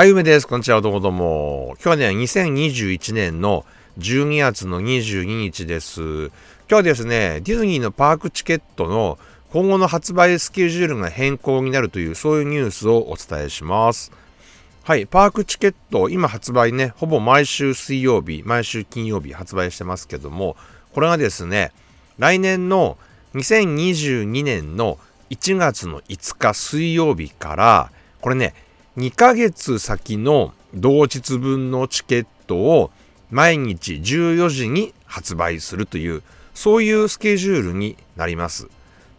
はい、梅です。こんにちは。どうもどうも。今日はね、2021年の12月の22日です。今日ですね、ディズニーのパークチケットの今後の発売スケジュールが変更になるという、そういうニュースをお伝えします。はい、パークチケット、今発売ね、ほぼ毎週水曜日、毎週金曜日発売してますけども、これがですね、来年の2022年の1月の5日水曜日から、これね、2ヶ月先の同日分のチケットを毎日14時に発売するという、そういうスケジュールになります。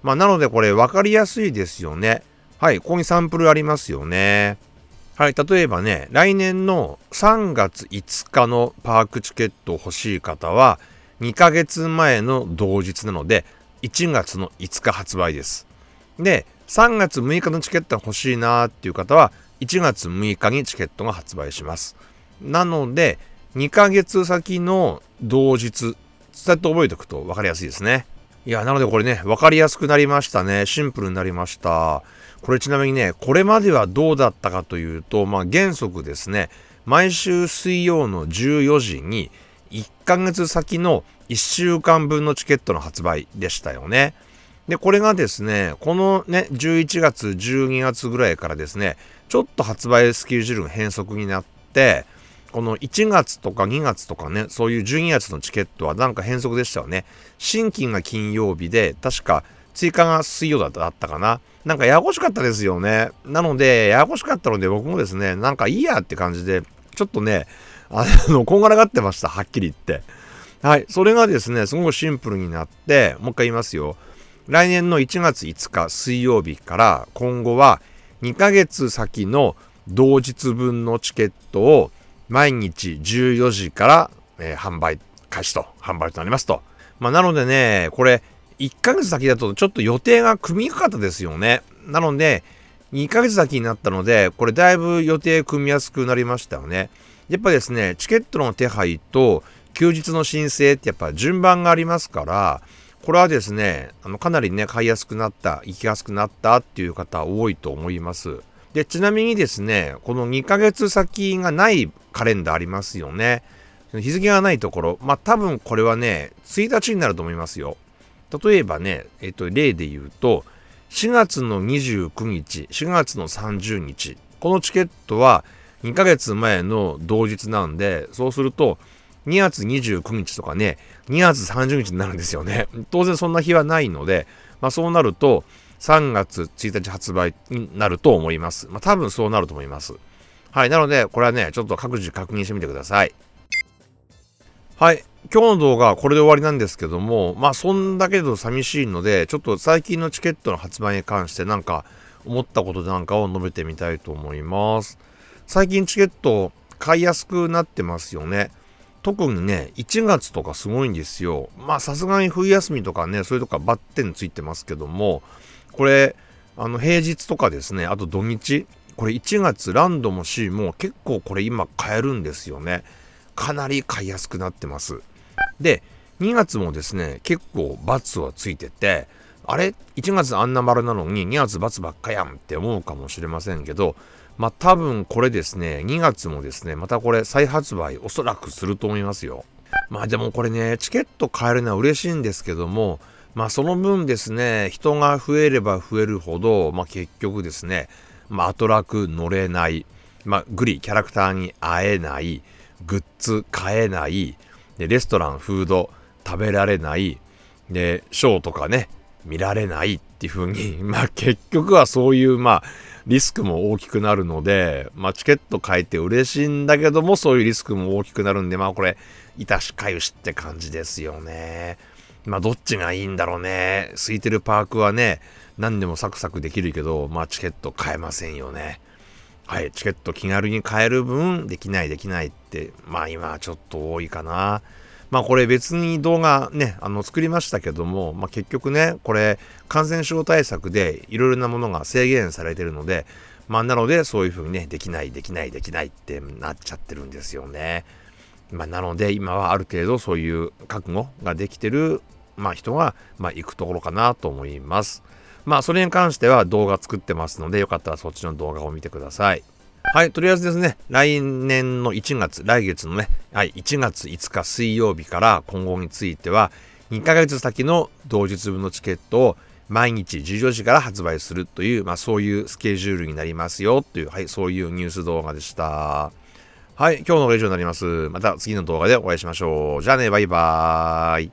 まあ、なのでこれ分かりやすいですよね。はい、ここにサンプルありますよね。はい、例えばね、来年の3月5日のパークチケット欲しい方は、2ヶ月前の同日なので、1月の5日発売です。で、3月6日のチケットが欲しいなーっていう方は、1月6日にチケットが発売します。なので、2ヶ月先の同日、伝えて覚えておくと分かりやすいですね。いや、なのでこれね、分かりやすくなりましたね。シンプルになりました。これちなみにね、これまではどうだったかというと、まあ原則ですね、毎週水曜の14時に1ヶ月先の1週間分のチケットの発売でしたよね。で、これがですね、このね、11月、12月ぐらいからですね、ちょっと発売スケジュールが変則になって、この1月とか2月とかね、そういう12月のチケットはなんか変則でしたよね。新金が金曜日で、確か追加が水曜だったかな。なんかややこしかったですよね。なので、ややこしかったので僕もですね、なんかいいやって感じで、ちょっとね、あの、こんがらがってました、はっきり言って。はい、それがですね、すごくシンプルになって、もう一回言いますよ。来年の1月5日水曜日から今後は2ヶ月先の同日分のチケットを毎日14時から、えー、販売開始と、販売となりますと。まあ、なのでね、これ、1ヶ月先だとちょっと予定が組みにかったですよね。なので、2ヶ月先になったので、これだいぶ予定組みやすくなりましたよね。やっぱですね、チケットの手配と休日の申請ってやっぱ順番がありますから、これはですね、あのかなりね、買いやすくなった、行きやすくなったっていう方多いと思います。で、ちなみにですね、この2ヶ月先がないカレンダーありますよね。日付がないところ、まあ多分これはね、1日になると思いますよ。例えばね、えっと、例で言うと、4月の29日、4月の30日、このチケットは2ヶ月前の同日なんで、そうすると、2月29日とかね、2月30日になるんですよね。当然そんな日はないので、まあそうなると、3月1日発売になると思います。まあ多分そうなると思います。はい。なので、これはね、ちょっと各自確認してみてください。はい。今日の動画はこれで終わりなんですけども、まあそんだけど寂しいので、ちょっと最近のチケットの発売に関してなんか思ったことなんかを述べてみたいと思います。最近チケット買いやすくなってますよね。特にね、1月とかすごいんですよ。まあ、さすがに冬休みとかね、それとかバッテンついてますけども、これ、あの、平日とかですね、あと土日、これ1月ランドも C も結構これ今買えるんですよね。かなり買いやすくなってます。で、2月もですね、結構×はついてて、あれ ?1 月あんな丸なのに2月×ばっかやんって思うかもしれませんけど、まあ、多分これですね、2月もですね、またこれ再発売おそらくすると思いますよ。まあでもこれね、チケット買えるのは嬉しいんですけども、まあその分ですね、人が増えれば増えるほど、まあ結局ですね、まあアトラク乗れない、まあグリ、キャラクターに会えない、グッズ買えない、でレストラン、フード食べられない、で、ショーとかね、見られないっていう風に、まあ結局はそういう、まあ、リスクも大きくなるので、まあ、チケット買えて嬉しいんだけども、そういうリスクも大きくなるんで、まあ、これ、いたしかゆしって感じですよね。まあ、どっちがいいんだろうね。空いてるパークはね、何でもサクサクできるけど、まあ、チケット買えませんよね。はい、チケット気軽に買える分、できないできないって、まあ今はちょっと多いかな。まあこれ別に動画ね、あの作りましたけども、まあ結局ね、これ感染症対策でいろいろなものが制限されてるので、まあなのでそういうふうにね、できない、できない、できないってなっちゃってるんですよね。まあなので今はある程度そういう覚悟ができてる、まあ人が、まあ行くところかなと思います。まあそれに関しては動画作ってますので、よかったらそっちの動画を見てください。はい、とりあえずですね、来年の1月、来月のね、はい、1月5日水曜日から今後については、2ヶ月先の同日分のチケットを毎日14時から発売するという、まあそういうスケジュールになりますよという、はい、そういうニュース動画でした。はい、今日の動画以上になります。また次の動画でお会いしましょう。じゃあね、バイバーイ。